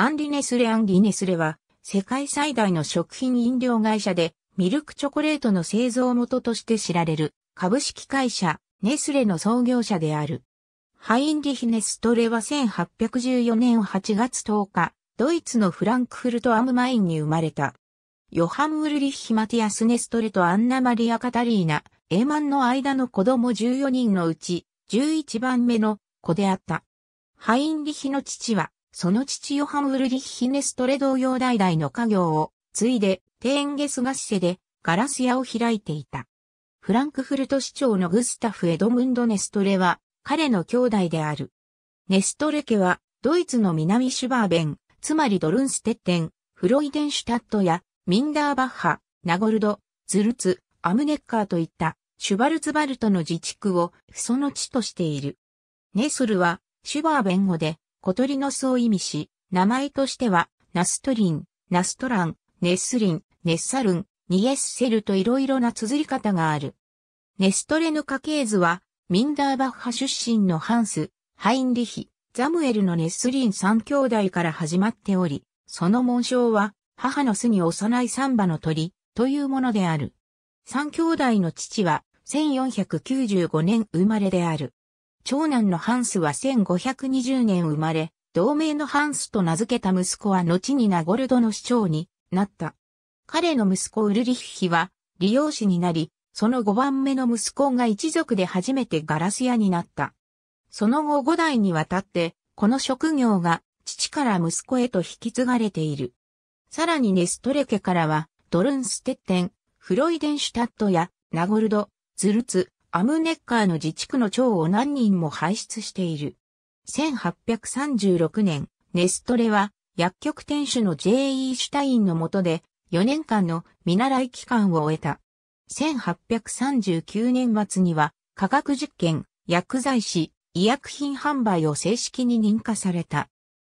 アンリネスレ・アンリネスレは、世界最大の食品飲料会社で、ミルクチョコレートの製造元として知られる、株式会社、ネスレの創業者である。ハインリヒ・ネストレは1814年8月10日、ドイツのフランクフルト・アムマインに生まれた。ヨハン・ウルリヒ・マティアス・ネストレとアンナ・マリア・カタリーナ、エーマンの間の子供14人のうち、11番目の子であった。ハインリヒの父は、その父ヨハン・ウルリッヒネストレ同様代々の家業を、継いで、テーンゲスガッで、ガラス屋を開いていた。フランクフルト市長のグスタフ・エドムンド・ネストレは、彼の兄弟である。ネストレ家は、ドイツの南シュバーベン、つまりドルンステッテン、フロイデンシュタットや、ミンダーバッハ、ナゴルド、ズルツ、アムネッカーといった、シュバルツバルトの自治区を、その地としている。ネスルは、シュバーベン語で、小鳥の巣を意味し、名前としては、ナストリン、ナストラン、ネスリン、ネッサルン、ニエッセルといろいろな綴り方がある。ネストレヌ家系図は、ミンダーバッハ出身のハンス、ハインリヒ、ザムエルのネスリン三兄弟から始まっており、その紋章は、母の巣に幼いサンバの鳥、というものである。三兄弟の父は、1495年生まれである。長男のハンスは1520年生まれ、同名のハンスと名付けた息子は後にナゴルドの市長になった。彼の息子ウルリッヒは利用士になり、その5番目の息子が一族で初めてガラス屋になった。その後5代にわたって、この職業が父から息子へと引き継がれている。さらにネストレ家からは、ドルンステッテン、フロイデンシュタットやナゴルド、ズルツ、アムネッカーの自治区の長を何人も輩出している。1836年、ネストレは薬局店主の J.E. シュタインの下で4年間の見習い期間を終えた。1839年末には科学実験、薬剤師、医薬品販売を正式に認可された。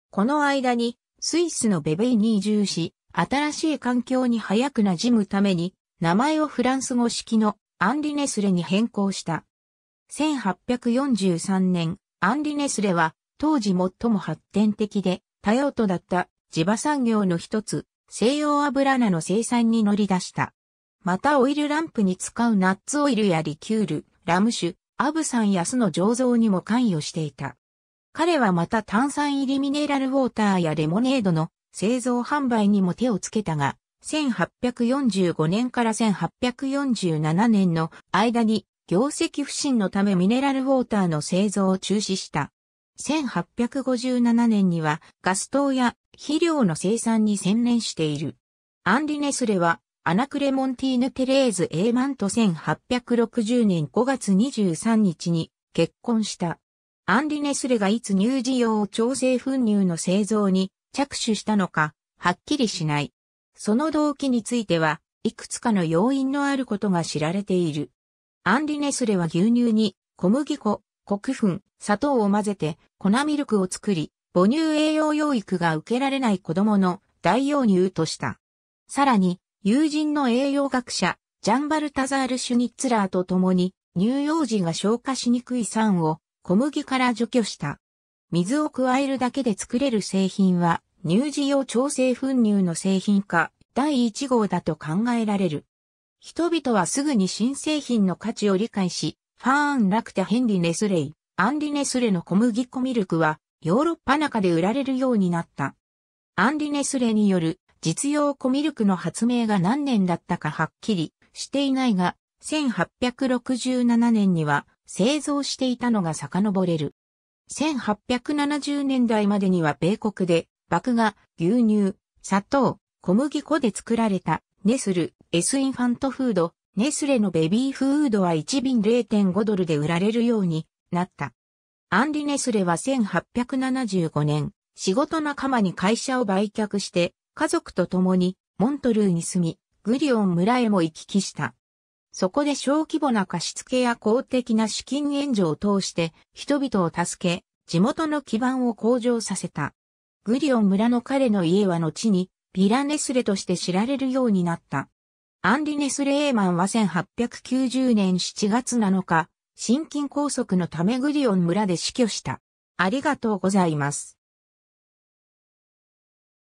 この間にスイスのベベイに移住し、新しい環境に早く馴染むために、名前をフランス語式のアンリネスレに変更した。1843年、アンリネスレは当時最も発展的で多用途だった地場産業の一つ、西洋油菜の生産に乗り出した。またオイルランプに使うナッツオイルやリキュール、ラム酒、アブサンや酢の醸造にも関与していた。彼はまた炭酸入りミネラルウォーターやレモネードの製造販売にも手をつけたが、1845年から1847年の間に業績不振のためミネラルウォーターの製造を中止した。1857年にはガス灯や肥料の生産に専念している。アンリ・ネスレはアナクレモンティーヌ・テレーズ・エーマンと1860年5月23日に結婚した。アンリ・ネスレがいつ乳児用調整粉乳の製造に着手したのか、はっきりしない。その動機については、いくつかの要因のあることが知られている。アンリネスレは牛乳に小麦粉、黒粉、砂糖を混ぜて粉ミルクを作り、母乳栄養養育が受けられない子供の代用乳とした。さらに、友人の栄養学者、ジャンバルタザール・シュニッツラーと共に、乳幼児が消化しにくい酸を小麦から除去した。水を加えるだけで作れる製品は乳児用調整粉乳の製品化第1号だと考えられる。人々はすぐに新製品の価値を理解し、ファーン・ラクテ・ヘンリ・ネスレイ、アンリ・ネスレの小麦粉ミルクはヨーロッパ中で売られるようになった。アンリ・ネスレによる実用粉ミルクの発明が何年だったかはっきりしていないが、1867年には製造していたのが遡れる。1870年代までには米国で麦芽、牛乳、砂糖、小麦粉で作られた、ネスル、エスインファントフード、ネスレのベビーフードは1瓶0.5ドルで売られるようになった。アンリ・ネスレは1875年、仕事仲間に会社を売却して、家族と共にモントルーに住み、グリオン村へも行き来した。そこで小規模な貸付や公的な資金援助を通して人々を助け、地元の基盤を向上させた。グリオン村の彼の家は後に、ビラネスレとして知られるようになった。アンリ・ネスレーマンは1890年7月7日、心筋梗塞のためグリオン村で死去した。ありがとうございます。